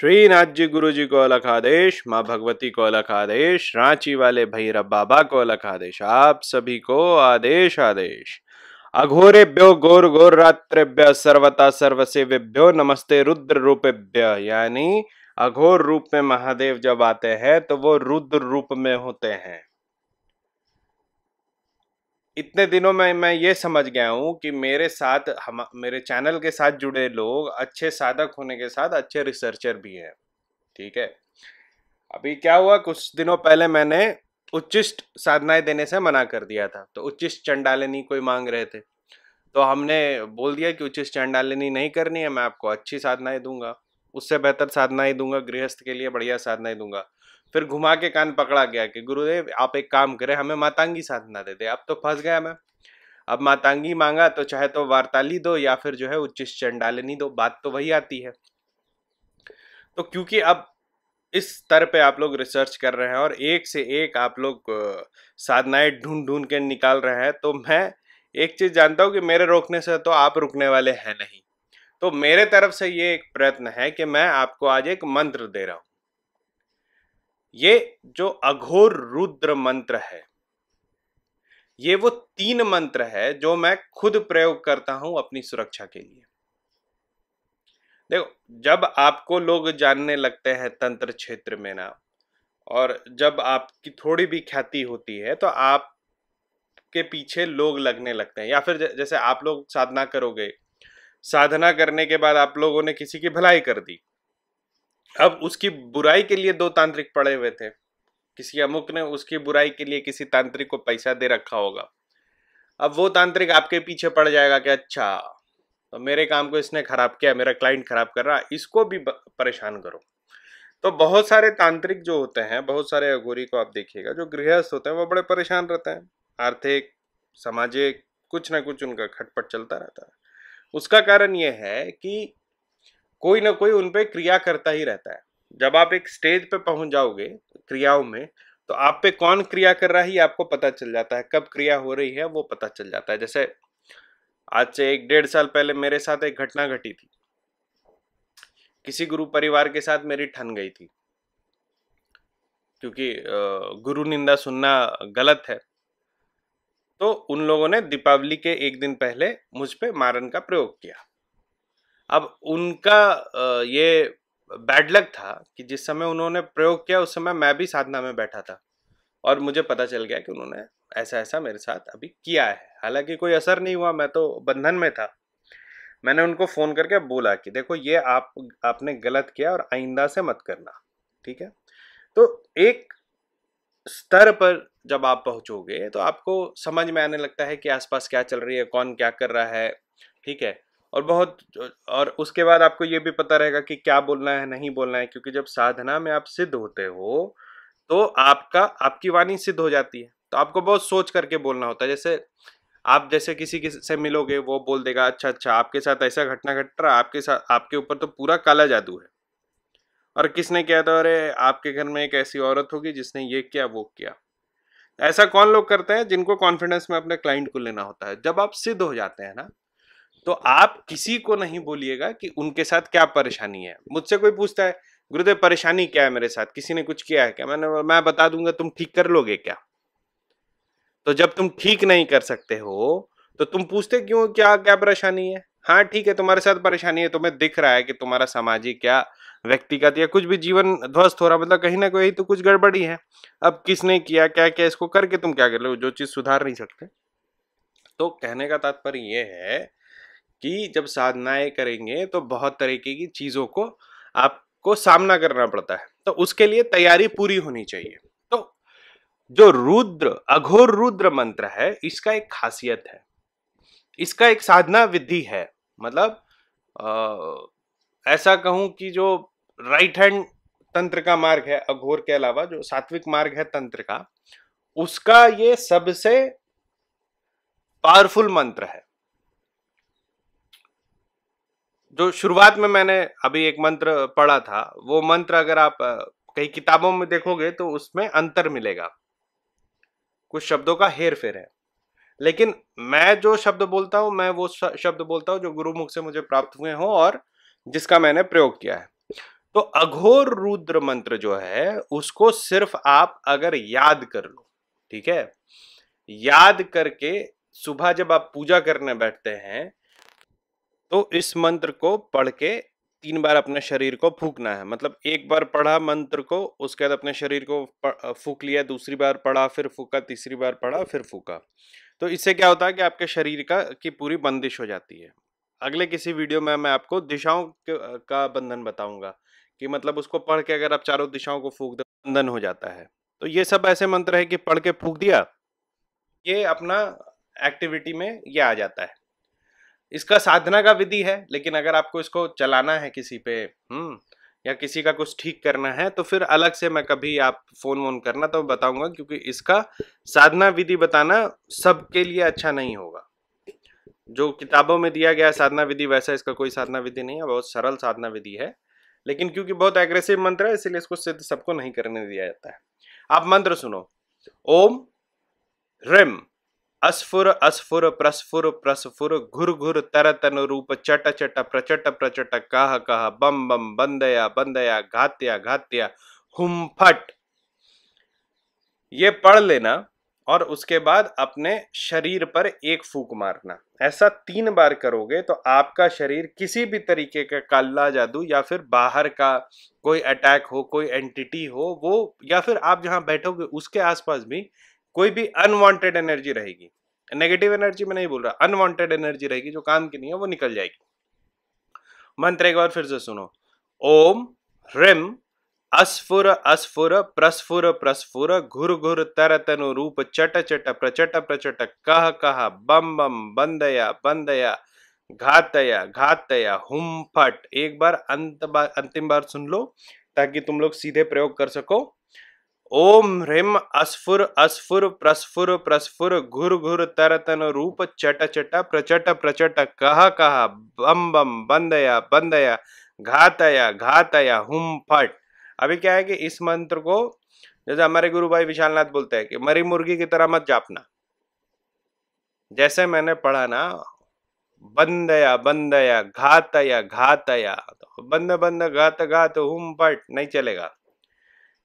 श्री नाथ जी गुरु जी को अलग आदेश माँ भगवती को अलग आदेश रांची वाले भैरव बाबा को अलग आदेश आप सभी को आदेश आदेश अघोरेभ्यो गोर गोर रात्रेभ्य सर्वता सर्वसेवेभ्यो नमस्ते रुद्र रूपेभ्य यानी अघोर रूप में महादेव जब आते हैं तो वो रुद्र रूप में होते हैं इतने दिनों में मैं ये समझ गया हूँ कि मेरे साथ हम मेरे चैनल के साथ जुड़े लोग अच्छे साधक होने के साथ अच्छे रिसर्चर भी हैं ठीक है अभी क्या हुआ कुछ दिनों पहले मैंने उच्चिष्ट साधनाएं देने से मना कर दिया था तो उच्चिष्ट चंडालिनी कोई मांग रहे थे तो हमने बोल दिया कि उच्चिष्ट चंडालिनी नहीं करनी है मैं आपको अच्छी साधनाएं दूंगा उससे बेहतर साधनाएं दूंगा गृहस्थ के लिए बढ़िया साधनाएं दूंगा फिर घुमा के कान पकड़ा गया कि गुरुदेव आप एक काम करें हमें मातांगी साधना दे दे अब तो फंस गया मैं अब मातांगी मांगा तो चाहे तो वार्ताली दो या फिर जो है उच्च चंडालिनी दो बात तो वही आती है तो क्योंकि अब इस स्तर पे आप लोग रिसर्च कर रहे हैं और एक से एक आप लोग साधनाएं ढूंढ ढूंढ के निकाल रहे हैं तो मैं एक चीज़ जानता हूँ कि मेरे रोकने से तो आप रुकने वाले हैं नहीं तो मेरे तरफ से ये एक प्रयत्न है कि मैं आपको आज एक मंत्र दे रहा हूँ ये जो अघोर रुद्र मंत्र है ये वो तीन मंत्र है जो मैं खुद प्रयोग करता हूं अपनी सुरक्षा के लिए देखो जब आपको लोग जानने लगते हैं तंत्र क्षेत्र में ना और जब आपकी थोड़ी भी ख्याति होती है तो आप के पीछे लोग लगने लगते हैं या फिर जैसे आप लोग साधना करोगे साधना करने के बाद आप लोगों ने किसी की भलाई कर दी अब उसकी बुराई के लिए दो तांत्रिक पड़े हुए थे किसी अमुक ने उसकी बुराई के लिए किसी तांत्रिक को पैसा दे रखा होगा अब वो तांत्रिक आपके पीछे पड़ जाएगा कि अच्छा तो मेरे काम को इसने खराब किया मेरा क्लाइंट खराब कर रहा इसको भी परेशान करो तो बहुत सारे तांत्रिक जो होते हैं बहुत सारे अघोरी को आप देखिएगा जो गृहस्थ होते हैं वो बड़े परेशान रहते हैं आर्थिक सामाजिक कुछ ना कुछ उनका खटपट चलता रहता है उसका कारण ये है कि कोई ना कोई उनपे क्रिया करता ही रहता है जब आप एक स्टेज पे पहुंच जाओगे क्रियाओं में तो आप पे कौन क्रिया कर रहा है आपको पता चल जाता है कब क्रिया हो रही है वो पता चल जाता है जैसे आज से एक डेढ़ साल पहले मेरे साथ एक घटना घटी थी किसी गुरु परिवार के साथ मेरी ठन गई थी क्योंकि गुरु निंदा सुनना गलत है तो उन लोगों ने दीपावली के एक दिन पहले मुझ पे मारन का प्रयोग किया अब उनका ये बैड लक था कि जिस समय उन्होंने प्रयोग किया उस समय मैं भी साधना में बैठा था और मुझे पता चल गया कि उन्होंने ऐसा ऐसा मेरे साथ अभी किया है हालांकि कोई असर नहीं हुआ मैं तो बंधन में था मैंने उनको फ़ोन करके बोला कि देखो ये आप आपने गलत किया और आइंदा से मत करना ठीक है तो एक स्तर पर जब आप पहुंचोगे तो आपको समझ में आने लगता है कि आसपास क्या चल रही है कौन क्या कर रहा है ठीक है और बहुत और उसके बाद आपको ये भी पता रहेगा कि क्या बोलना है नहीं बोलना है क्योंकि जब साधना में आप सिद्ध होते हो तो आपका आपकी वाणी सिद्ध हो जाती है तो आपको बहुत सोच करके बोलना होता है जैसे आप जैसे किसी से मिलोगे वो बोल देगा अच्छा अच्छा आपके साथ ऐसा घटना घट रहा आपके साथ आपके ऊपर तो पूरा काला जादू है और किसने किया था अरे आपके घर में एक ऐसी औरत होगी जिसने ये किया वो किया ऐसा कौन लोग करते हैं जिनको कॉन्फिडेंस में अपने क्लाइंट को लेना होता है जब आप सिद्ध हो जाते हैं ना तो आप किसी को नहीं बोलिएगा कि उनके साथ क्या परेशानी है मुझसे कोई पूछता है गुरुदेव परेशानी क्या है मेरे साथ किसी ने कुछ किया है क्या मैंने मैं बता दूंगा तुम ठीक कर लोगे क्या तो जब तुम ठीक नहीं कर सकते हो तो तुम पूछते क्यों क्या क्या परेशानी है हाँ ठीक है तुम्हारे साथ परेशानी है तुम्हें दिख रहा है कि तुम्हारा सामाजिक क्या व्यक्तिगत या कुछ भी जीवन ध्वस्त हो रहा मतलब कहीं ना कहीं तो कुछ गड़बड़ी है अब किसने किया क्या क्या इसको करके तुम क्या कर लो जो चीज सुधार नहीं सकते तो कहने का तात्पर्य यह है कि जब साधनाएं करेंगे तो बहुत तरीके की चीज़ों को आपको सामना करना पड़ता है तो उसके लिए तैयारी पूरी होनी चाहिए तो जो रुद्र अघोर रुद्र मंत्र है इसका एक खासियत है इसका एक साधना विधि है मतलब आ, ऐसा कहूं कि जो राइट हैंड तंत्र का मार्ग है अघोर के अलावा जो सात्विक मार्ग है तंत्र का उसका ये सबसे पावरफुल मंत्र है जो शुरुआत में मैंने अभी एक मंत्र पढ़ा था वो मंत्र अगर आप कई किताबों में देखोगे तो उसमें अंतर मिलेगा कुछ शब्दों का हेर फेर है लेकिन मैं जो शब्द बोलता हूँ मैं वो शब्द बोलता हूँ जो गुरुमुख से मुझे प्राप्त हुए हों और जिसका मैंने प्रयोग किया है तो अघोर रुद्र मंत्र जो है उसको सिर्फ आप अगर याद कर लो ठीक है याद करके सुबह जब आप पूजा करने बैठते हैं तो इस मंत्र को पढ़ के तीन बार अपने शरीर को फूकना है मतलब एक बार पढ़ा मंत्र को उसके बाद अपने शरीर को फूक लिया दूसरी बार पढ़ा फिर फूका तीसरी बार पढ़ा फिर फूका तो इससे क्या होता है कि आपके शरीर का की पूरी बंदिश हो जाती है अगले किसी वीडियो में मैं आपको दिशाओं का बंधन बताऊंगा कि मतलब उसको पढ़ के अगर आप चारों दिशाओं को फूक दो बंधन हो जाता है तो ये सब ऐसे मंत्र है कि पढ़ के फूक दिया ये अपना एक्टिविटी में ये आ जाता है इसका साधना का विधि है लेकिन अगर आपको इसको चलाना है किसी पे हम्म या किसी का कुछ ठीक करना है तो फिर अलग से मैं कभी आप फोन वोन करना तो बताऊंगा क्योंकि इसका साधना विधि बताना सबके लिए अच्छा नहीं होगा जो किताबों में दिया गया साधना विधि वैसा इसका कोई साधना विधि नहीं है बहुत सरल साधना विधि है लेकिन क्योंकि बहुत एग्रेसिव मंत्र है इसलिए इसको सिद्ध सबको नहीं करने दिया जाता है आप मंत्र सुनो ओम रिम अस्फुर अस्फुर प्रस्फुर प्रस्फुर घुर घुर तर तन रूप चट चट प्रचट प्रचट कह कह बम बम बंदया बंदया घात्या घात्या फट ये पढ़ लेना और उसके बाद अपने शरीर पर एक फूक मारना ऐसा तीन बार करोगे तो आपका शरीर किसी भी तरीके का काला जादू या फिर बाहर का कोई अटैक हो कोई एंटिटी हो वो या फिर आप जहां बैठोगे उसके आसपास भी कोई भी अनवांटेड एनर्जी रहेगी नेगेटिव एनर्जी मैं नहीं बोल रहा अनवांटेड एनर्जी रहेगी जो काम की नहीं है वो निकल जाएगी मंत्र एक बार फिर से सुनो ओम ह्रिम अस्फुर अस्फुर प्रस्फुर प्रस्फुर घुर घुर तर तनु रूप चट चट प्रचट प्रचट कह कह बम बम बंदया बंदया घातया घातया हुम फट एक बार अंत बार अंतिम बार सुन लो ताकि तुम लोग सीधे प्रयोग कर सको ओम ह्रीम अस्फुर अस्फुर प्रस्फुर प्रस्फुर घुर घुर तर तन रूप चट चट प्रचट प्रचट कह कह बम बम बंदया बंदया घातया घातया हुम फट अभी क्या है कि इस मंत्र को जैसे हमारे गुरु भाई विशालनाथ बोलते हैं कि मरी मुर्गी की तरह मत जापना जैसे मैंने पढ़ा ना बंदया बंदया घातया घातया तो बंद बंद घात घात हुम फट नहीं चलेगा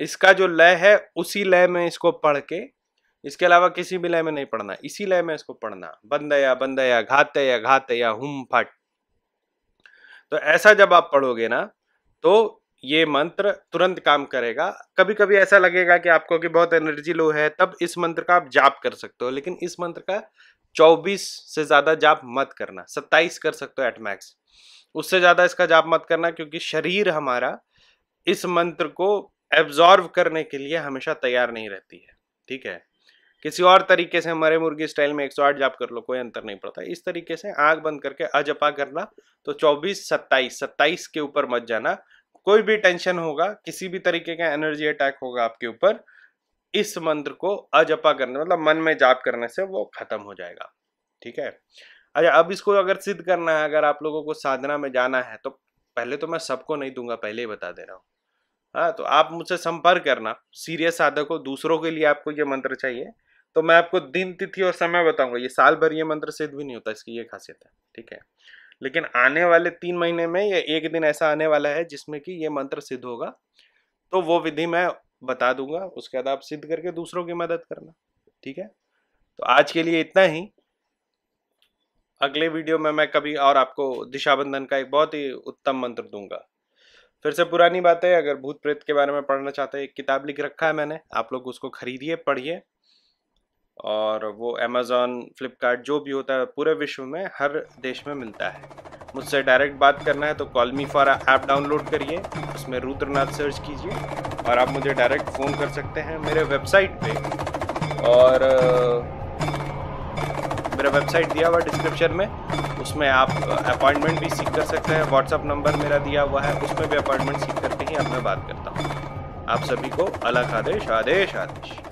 इसका जो लय है उसी लय में इसको पढ़ के इसके अलावा किसी भी लय में नहीं पढ़ना इसी लय में इसको पढ़ना बंदया बंदया घातया घातया हुम फट तो ऐसा जब आप पढ़ोगे ना तो ये मंत्र तुरंत काम करेगा कभी कभी ऐसा लगेगा कि आपको कि बहुत एनर्जी लो है तब इस मंत्र का आप जाप कर सकते हो लेकिन इस मंत्र का 24 से ज़्यादा जाप मत करना 27 कर सकते हो एट मैक्स उससे ज़्यादा इसका जाप मत करना क्योंकि शरीर हमारा इस मंत्र को एब्जॉर्व करने के लिए हमेशा तैयार नहीं रहती है ठीक है किसी और तरीके से मरे मुर्गी स्टाइल में 108 जाप कर लो कोई अंतर नहीं पड़ता इस तरीके से आंख बंद करके अजपा करना तो 24 27 27 के ऊपर मत जाना कोई भी टेंशन होगा किसी भी तरीके का एनर्जी अटैक होगा आपके ऊपर इस मंत्र को अजपा करने मतलब मन में जाप करने से वो खत्म हो जाएगा ठीक है अच्छा अब इसको अगर सिद्ध करना है अगर आप लोगों को साधना में जाना है तो पहले तो मैं सबको नहीं दूंगा पहले ही बता दे रहा हूँ हाँ तो आप मुझसे संपर्क करना सीरियस साधक हो दूसरों के लिए आपको ये मंत्र चाहिए तो मैं आपको दिन तिथि और समय बताऊंगा ये साल भर ये मंत्र सिद्ध भी नहीं होता इसकी ये खासियत है ठीक है लेकिन आने वाले तीन महीने में या एक दिन ऐसा आने वाला है जिसमें कि ये मंत्र सिद्ध होगा तो वो विधि मैं बता दूंगा उसके बाद आप सिद्ध करके दूसरों की मदद करना ठीक है तो आज के लिए इतना ही अगले वीडियो में मैं कभी और आपको दिशाबंधन का एक बहुत ही उत्तम मंत्र दूंगा फिर से पुरानी बात है अगर भूत प्रेत के बारे में पढ़ना चाहते हैं एक किताब लिख रखा है मैंने आप लोग उसको खरीदिए पढ़िए और वो अमेजोन फ्लिपकार्ट जो भी होता है पूरे विश्व में हर देश में मिलता है मुझसे डायरेक्ट बात करना है तो कॉलमी फॉर ऐप डाउनलोड करिए उसमें रुद्रनाथ सर्च कीजिए और आप मुझे डायरेक्ट फ़ोन कर सकते हैं मेरे वेबसाइट पे और मेरा वेबसाइट दिया हुआ डिस्क्रिप्शन में उसमें आप अपॉइंटमेंट भी सीख कर सकते हैं व्हाट्सअप नंबर मेरा दिया हुआ है उसमें भी अपॉइंटमेंट सीख करके ही अब मैं बात करता हूँ आप सभी को अलग आदेश आदेश आदेश